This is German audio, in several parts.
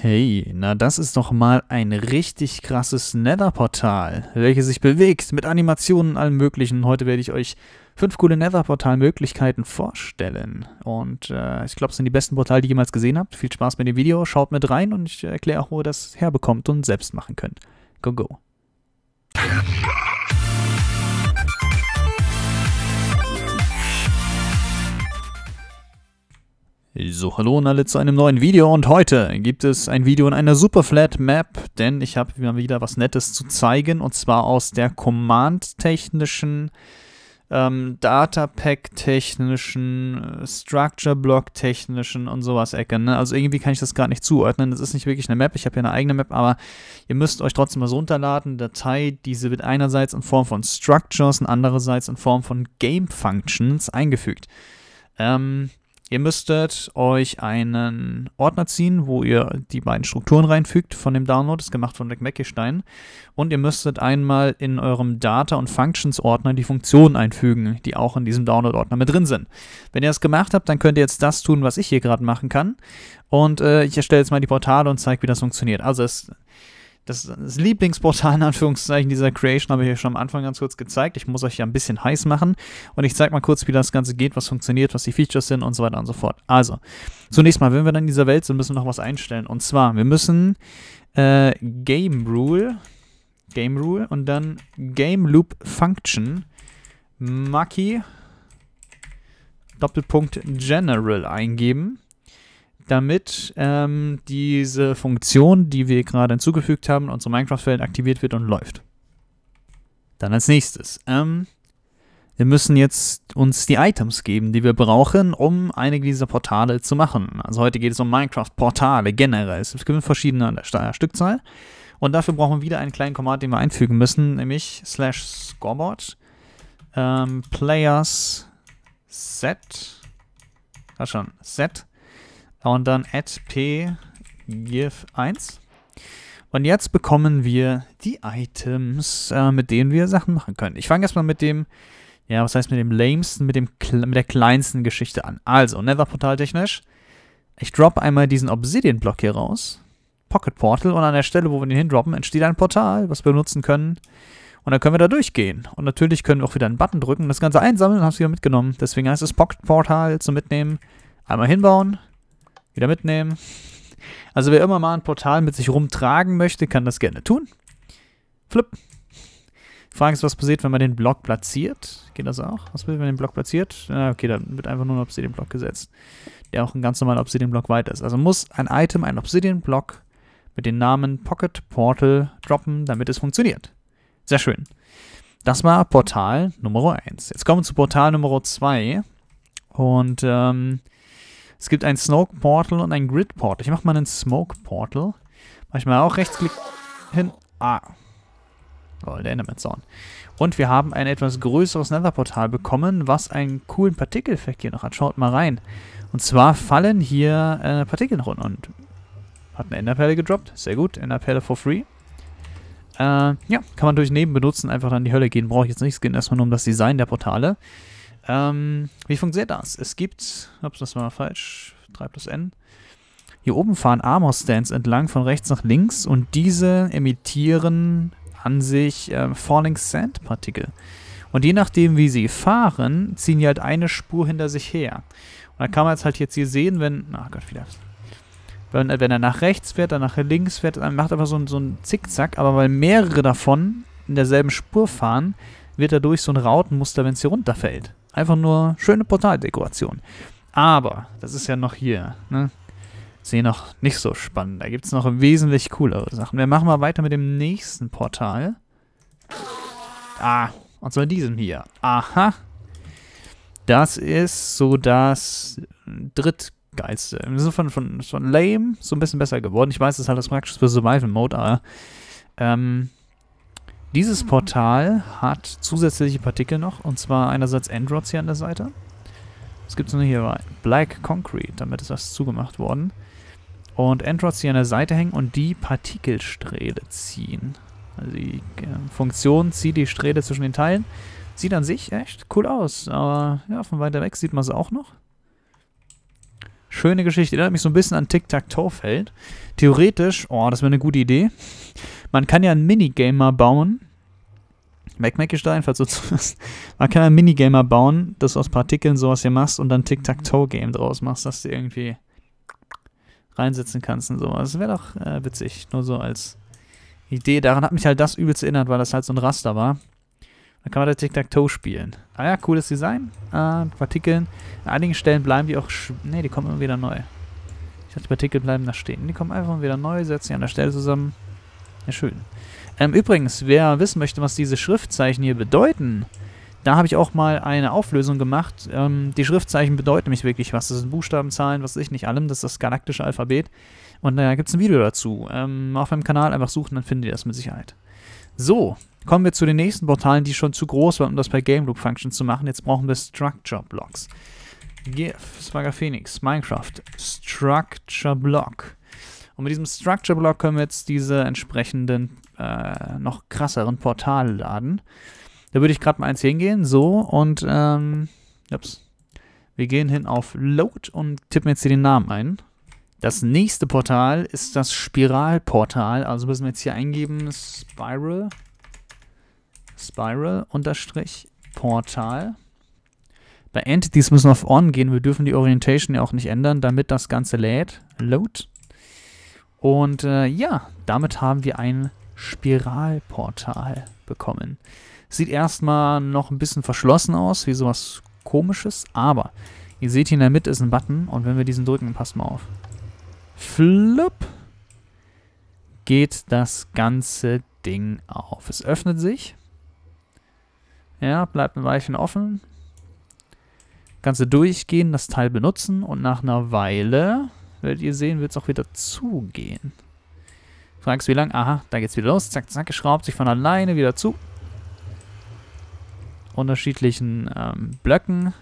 Hey, na das ist doch mal ein richtig krasses Nether-Portal, welches sich bewegt mit Animationen und allem möglichen. Heute werde ich euch fünf coole Nether-Portal-Möglichkeiten vorstellen. Und äh, ich glaube, es sind die besten Portale, die ihr jemals gesehen habt. Viel Spaß mit dem Video, schaut mit rein und ich erkläre auch, wo ihr das herbekommt und selbst machen könnt. Go, go. So, hallo und alle zu einem neuen Video und heute gibt es ein Video in einer Superflat Map, denn ich habe mal wieder was Nettes zu zeigen und zwar aus der Command-technischen, ähm, Data-Pack-technischen, äh, Structure-Block-technischen und sowas Ecke. Ne? Also irgendwie kann ich das gerade nicht zuordnen, das ist nicht wirklich eine Map, ich habe hier eine eigene Map, aber ihr müsst euch trotzdem was runterladen. Datei, diese wird einerseits in Form von Structures und andererseits in Form von Game-Functions eingefügt. Ähm, Ihr müsstet euch einen Ordner ziehen, wo ihr die beiden Strukturen reinfügt von dem Download. Das ist gemacht von McMackistein. Und ihr müsstet einmal in eurem Data- und Functions-Ordner die Funktionen einfügen, die auch in diesem Download-Ordner mit drin sind. Wenn ihr das gemacht habt, dann könnt ihr jetzt das tun, was ich hier gerade machen kann. Und äh, ich erstelle jetzt mal die Portale und zeige, wie das funktioniert. Also es das, das Lieblingsportal in Anführungszeichen dieser Creation habe ich euch schon am Anfang ganz kurz gezeigt. Ich muss euch ja ein bisschen heiß machen und ich zeige mal kurz, wie das Ganze geht, was funktioniert, was die Features sind und so weiter und so fort. Also, zunächst mal, wenn wir dann in dieser Welt sind, müssen wir noch was einstellen. Und zwar, wir müssen äh, Game Rule, Game Rule und dann Game Loop Function, Maki, Doppelpunkt General eingeben damit ähm, diese Funktion, die wir gerade hinzugefügt haben, in Minecraft-Feld aktiviert wird und läuft. Dann als nächstes. Ähm, wir müssen jetzt uns die Items geben, die wir brauchen, um einige dieser Portale zu machen. Also heute geht es um Minecraft-Portale generell. Es gibt verschiedene an der Stückzahl. Und dafür brauchen wir wieder einen kleinen Command, den wir einfügen müssen, nämlich slash scoreboard ähm, players set. Da schon, set und dann add p give 1 Und jetzt bekommen wir die Items, äh, mit denen wir Sachen machen können. Ich fange erstmal mit dem, ja, was heißt mit dem lamesten, mit, dem, mit der kleinsten Geschichte an. Also, Nether-Portal technisch. Ich drop einmal diesen Obsidian-Block hier raus. Pocket Portal. Und an der Stelle, wo wir den hindroppen, entsteht ein Portal, was wir benutzen können. Und dann können wir da durchgehen. Und natürlich können wir auch wieder einen Button drücken das Ganze einsammeln und haben es wieder mitgenommen. Deswegen heißt es Pocket Portal zum Mitnehmen. Einmal hinbauen, wieder mitnehmen. Also wer immer mal ein Portal mit sich rumtragen möchte, kann das gerne tun. Flip. Frage ist, was passiert, wenn man den Block platziert. Geht das auch? Was passiert, wenn man den Block platziert? Ah, okay, dann wird einfach nur ein Obsidian-Block gesetzt. Der auch ein ganz normaler Obsidian-Block weiter ist. Also muss ein Item ein Obsidian-Block mit dem Namen Pocket Portal droppen, damit es funktioniert. Sehr schön. Das war Portal Nummer 1. Jetzt kommen wir zu Portal Nummer 2. Und ähm, es gibt ein Smoke Portal und ein Grid Portal. Ich mache mal einen Smoke Portal. Manchmal auch rechtsklick hin. Ah. Lol, oh, der Enderman Zorn. Und wir haben ein etwas größeres Nether-Portal bekommen, was einen coolen Partikeleffekt hier noch hat. Schaut mal rein. Und zwar fallen hier äh, Partikel nach unten. Und hat eine Enderperle gedroppt. Sehr gut. Enderperle for free. Äh, ja, kann man durch Neben benutzen, einfach dann in die Hölle gehen. Brauche ich jetzt nicht. Es geht erstmal nur um das Design der Portale. Ähm, wie funktioniert das? Es gibt, ups, das war falsch, 3 plus n. Hier oben fahren Armor-Stands entlang von rechts nach links und diese emittieren an sich äh, Falling Sand-Partikel. Und je nachdem, wie sie fahren, ziehen die halt eine Spur hinter sich her. Und da kann man jetzt halt jetzt hier sehen, wenn, ach Gott, wieder. Wenn, wenn er nach rechts fährt, dann nach links fährt, dann macht einfach so, so einen Zickzack, aber weil mehrere davon in derselben Spur fahren, wird dadurch so ein Rautenmuster, wenn es hier runterfällt. Einfach nur schöne Portaldekoration. Aber, das ist ja noch hier, ne? Sehe noch nicht so spannend. Da gibt es noch wesentlich coolere Sachen. Wir machen mal weiter mit dem nächsten Portal. Ah, und zwar diesem hier. Aha. Das ist so das drittgeilste. Wir sind von, von, von lame, so ein bisschen besser geworden. Ich weiß, das ist halt das praktisch für Survival Mode, aber ähm, dieses Portal hat zusätzliche Partikel noch, und zwar einerseits Endrods hier an der Seite. Was gibt es denn hier? Black Concrete, damit ist das zugemacht worden. Und Endrods, die an der Seite hängen und die Partikelsträhle ziehen. Also die ähm, Funktion zieht die Strähle zwischen den Teilen. Sieht an sich echt cool aus, aber ja, von weiter weg sieht man es auch noch. Schöne Geschichte. Erinnert mich so ein bisschen an Tic-Tac-Toe-Feld. Theoretisch, oh, das wäre eine gute Idee. Man kann ja einen Minigamer bauen. MacMacGestein, falls du zuhörst. Man kann einen Minigamer bauen, das aus Partikeln sowas hier machst und dann Tic-Tac-Toe-Game draus machst, dass du irgendwie reinsetzen kannst und sowas. Das wäre doch äh, witzig. Nur so als Idee. Daran hat mich halt das übelst erinnert, weil das halt so ein Raster war. Dann kann man da Tic-Tac-Toe spielen. Ah ja, cooles Design. Äh, Partikeln. An einigen Stellen bleiben die auch... Ne, die kommen immer wieder neu. Ich dachte, die Partikel bleiben da stehen. Die kommen einfach wieder neu, setzen die an der Stelle zusammen. Ja, schön. Ähm, übrigens, wer wissen möchte, was diese Schriftzeichen hier bedeuten, da habe ich auch mal eine Auflösung gemacht. Ähm, die Schriftzeichen bedeuten nämlich wirklich was. Das sind Buchstaben, Zahlen, was weiß ich nicht, allem. Das ist das galaktische Alphabet. Und da äh, gibt es ein Video dazu. Ähm, auf meinem Kanal einfach suchen, dann findet ihr das mit Sicherheit. So, Kommen wir zu den nächsten Portalen, die schon zu groß waren, um das per Game Loop Function zu machen. Jetzt brauchen wir Structure Blocks. GIF, Swagger Phoenix, Minecraft, Structure Block. Und mit diesem Structure Block können wir jetzt diese entsprechenden, äh, noch krasseren Portale laden. Da würde ich gerade mal eins hingehen, so, und, ähm, ups. Wir gehen hin auf Load und tippen jetzt hier den Namen ein. Das nächste Portal ist das Spiralportal, also müssen wir jetzt hier eingeben, Spiral. Spiral-Portal. Bei Entities müssen wir auf On gehen. Wir dürfen die Orientation ja auch nicht ändern, damit das Ganze lädt. Load. Und äh, ja, damit haben wir ein Spiralportal bekommen. Sieht erstmal noch ein bisschen verschlossen aus, wie sowas komisches, aber ihr seht hier in der Mitte ist ein Button und wenn wir diesen drücken, passt mal auf. Flup! Geht das ganze Ding auf. Es öffnet sich ja, bleibt ein Weilchen offen. Kannst du durchgehen, das Teil benutzen und nach einer Weile, werdet ihr sehen, wird es auch wieder zugehen. Fragst wie lang? Aha, da geht's wieder los. Zack, zack, schraubt sich von alleine wieder zu. Unterschiedlichen ähm, Blöcken.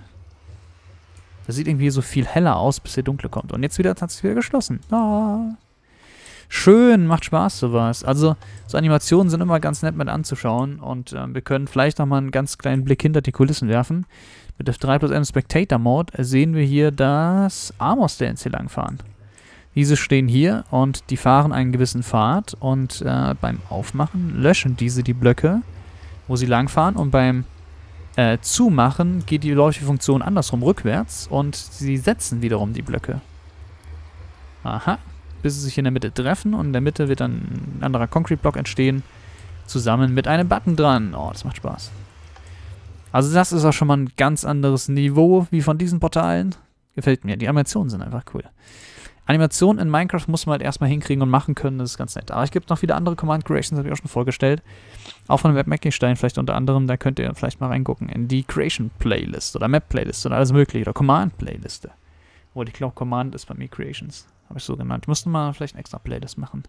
Das sieht irgendwie so viel heller aus, bis der dunkle kommt. Und jetzt wieder hat es wieder geschlossen. Ah schön, macht Spaß sowas. Also so Animationen sind immer ganz nett mit anzuschauen und äh, wir können vielleicht nochmal einen ganz kleinen Blick hinter die Kulissen werfen. Mit F3 plus M Spectator Mode sehen wir hier, dass Amos Dance hier langfahren. Diese stehen hier und die fahren einen gewissen Pfad und äh, beim Aufmachen löschen diese die Blöcke, wo sie langfahren und beim äh, Zumachen geht die Leuchtfunktion andersrum rückwärts und sie setzen wiederum die Blöcke. Aha, bis sie sich in der Mitte treffen und in der Mitte wird dann ein anderer Concrete-Block entstehen, zusammen mit einem Button dran. Oh, das macht Spaß. Also das ist auch schon mal ein ganz anderes Niveau wie von diesen Portalen. Gefällt mir. Die Animationen sind einfach cool. Animationen in Minecraft muss man halt erstmal hinkriegen und machen können, das ist ganz nett. Aber es gibt noch viele andere Command Creations, habe ich auch schon vorgestellt. Auch von Web Stein vielleicht unter anderem, da könnt ihr vielleicht mal reingucken in die Creation Playlist oder Map Playlist oder alles mögliche oder Command Playliste. Obwohl ich glaube, Command ist bei mir Creations. Habe ich so genannt. Ich müsste mal vielleicht ein extra Playlist machen.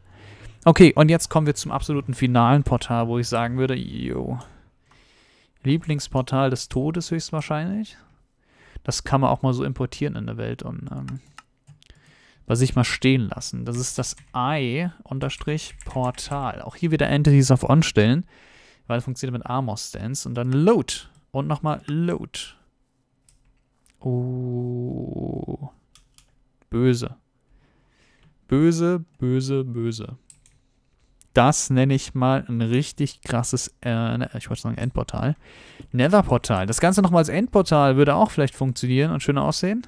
Okay, und jetzt kommen wir zum absoluten finalen Portal, wo ich sagen würde, yo. Lieblingsportal des Todes höchstwahrscheinlich. Das kann man auch mal so importieren in der Welt und ähm, bei sich mal stehen lassen. Das ist das i-portal. Auch hier wieder Entities auf On stellen, weil es funktioniert mit Armor Stance. Und dann Load. Und nochmal Load. Oh. Böse. Böse, böse, böse. Das nenne ich mal ein richtig krasses, äh, ne, ich wollte sagen Endportal. Netherportal. Das Ganze nochmal als Endportal würde auch vielleicht funktionieren und schöner aussehen.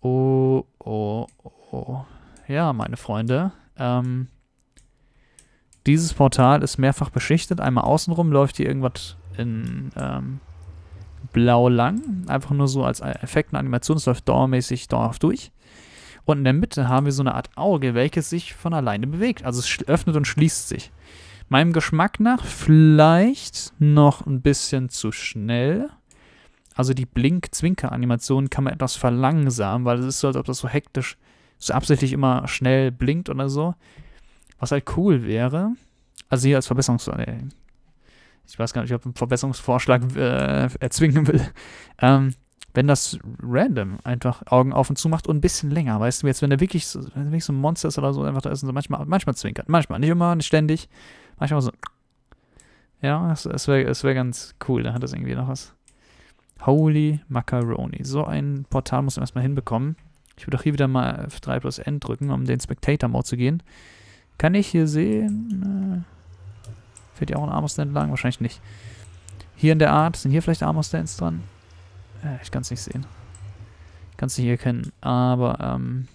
Oh, oh, oh. Ja, meine Freunde. Ähm, dieses Portal ist mehrfach beschichtet. Einmal außenrum läuft hier irgendwas in ähm, blau lang. Einfach nur so als Effekt und Animation. Es läuft dauermäßig dauerhaft durch. Und in der Mitte haben wir so eine Art Auge, welches sich von alleine bewegt. Also es öffnet und schließt sich. Meinem Geschmack nach vielleicht noch ein bisschen zu schnell. Also die Blink-Zwinker-Animation kann man etwas verlangsamen, weil es ist so, als ob das so hektisch, so absichtlich immer schnell blinkt oder so. Was halt cool wäre. Also hier als Verbesserungsvorschlag. Äh, ich weiß gar nicht, ob ich einen Verbesserungsvorschlag äh, erzwingen will. Ähm, wenn das random einfach Augen auf und zu macht und ein bisschen länger, weißt du, jetzt, wenn er wirklich so, wirklich so ein Monster ist oder so, einfach da ist und so manchmal, manchmal zwinkert, manchmal, nicht immer, nicht ständig, manchmal so. Ja, es, es wäre es wär ganz cool, da hat das irgendwie noch was. Holy Macaroni. So ein Portal muss man erstmal hinbekommen. Ich würde auch hier wieder mal F3 plus N drücken, um den Spectator-Mode zu gehen. Kann ich hier sehen? Äh, fährt hier auch ein Armor-Stand lang? Wahrscheinlich nicht. Hier in der Art, sind hier vielleicht Armor-Stands dran? Äh, ich kann es nicht sehen. Ich kann es nicht erkennen. Aber, ähm,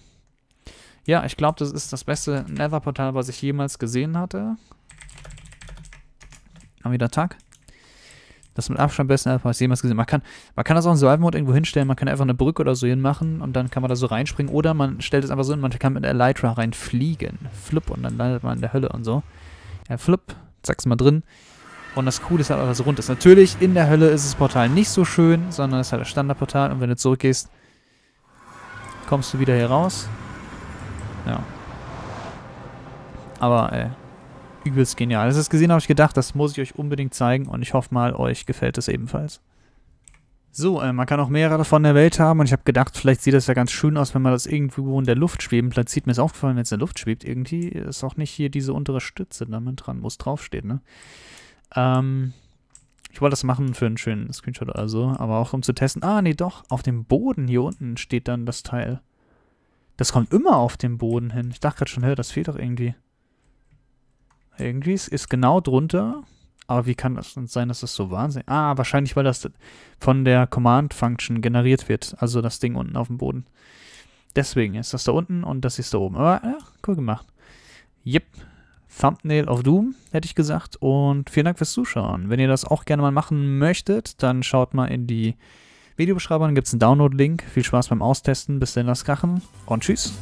ja, ich glaube, das ist das beste Nether-Portal, was ich jemals gesehen hatte. Haben wieder Tag. Das mit Abstand besten Nether-Portal, was ich jemals gesehen habe. Man kann, man kann das auch in Survival-Mode irgendwo hinstellen. Man kann einfach eine Brücke oder so hinmachen und dann kann man da so reinspringen. Oder man stellt es einfach so hin, man kann mit Elytra reinfliegen. Flip und dann landet man in der Hölle und so. Ja, flipp, zack's mal drin. Und das Coole ist halt, dass es rund ist. Natürlich, in der Hölle ist das Portal nicht so schön, sondern es ist halt das Standardportal. Und wenn du zurückgehst, kommst du wieder hier raus. Ja. Aber, ey, äh, übelst genial. Als ich das gesehen habe, habe ich gedacht, das muss ich euch unbedingt zeigen. Und ich hoffe mal, euch gefällt es ebenfalls. So, äh, man kann auch mehrere davon in der Welt haben und ich habe gedacht, vielleicht sieht das ja ganz schön aus, wenn man das irgendwo in der Luft schweben platziert. Mir ist aufgefallen, wenn es in der Luft schwebt, irgendwie ist auch nicht hier diese untere Stütze, da man dran muss draufsteht, ne? Ähm, ich wollte das machen für einen schönen Screenshot oder so, aber auch um zu testen. Ah, nee, doch, auf dem Boden hier unten steht dann das Teil. Das kommt immer auf dem Boden hin. Ich dachte gerade schon, hör, das fehlt doch irgendwie. Irgendwie ist, ist genau drunter. Aber wie kann das denn sein, dass das so wahnsinnig... Ah, wahrscheinlich, weil das von der Command-Function generiert wird. Also das Ding unten auf dem Boden. Deswegen ist das da unten und das ist da oben. Aber ja, cool gemacht. Yep, Thumbnail of Doom, hätte ich gesagt. Und vielen Dank fürs Zuschauen. Wenn ihr das auch gerne mal machen möchtet, dann schaut mal in die Videobeschreibung, gibt es einen Download-Link. Viel Spaß beim Austesten, bis dann das Krachen und tschüss.